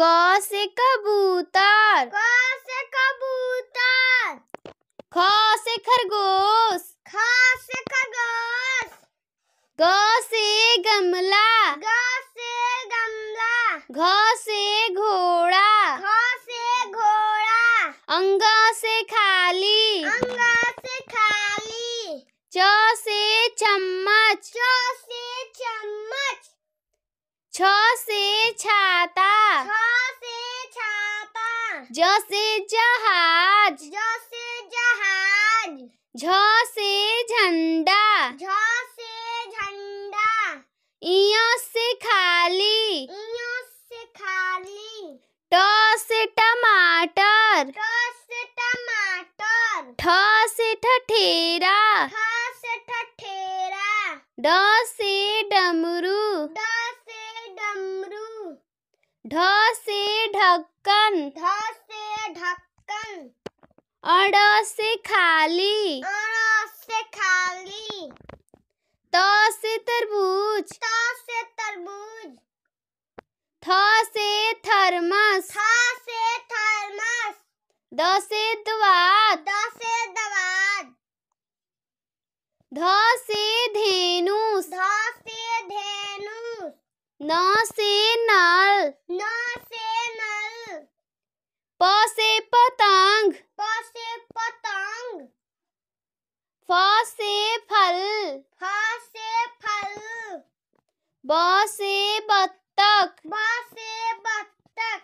क से कबूतर क से कबूतर ख से खरगोश ख से खरगोश ग से गमला ग से गमला घ से घोड़ा घ से घोड़ा अंग से खाली अंग से खाली च से चम्मच च छ से छाता छ से छाता ज से जहाज ज से जहाज झ से झंडा झ से झंडा से खाली से खाली ट से टमाटर ट से टमाटर ठ से ठठेरा ठ से ठठेरा ड से डमरू ढ से ढक्कन ढ से ढक्कन अड़ से खाली अड़ से खाली त से तरबूज त से तरबूज थ से थर्मस थ से थर्मस द से दवा द से दवा ध से धे न से नल ना से नल प से पतंग प से पतंग फ से फल फ से फल ब से बत्तख ब से बत्तख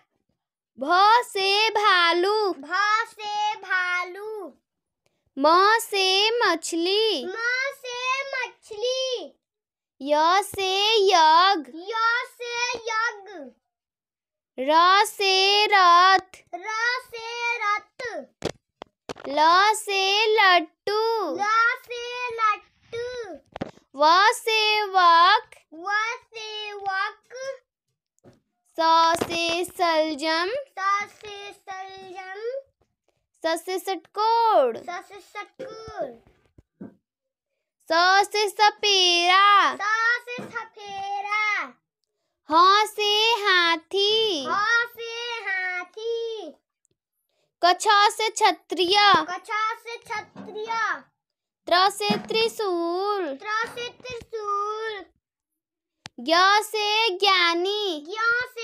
भ से भालू भ से भालू म से मछली म से मछली य से यज्ञ र से रथ र से रथ ल से लट्टू ल से लट्टू व से वक व से वक स से सलजम स से सलजम स से सटकोड़ स से सटकोड़ स से सपेरा स से सपेरा ह से कछा से छत्रिया कछा से छत्रिया त्र से त्रिशूल त्र से त्रिशूल ज्ञ से ज्ञानी ज्ञ से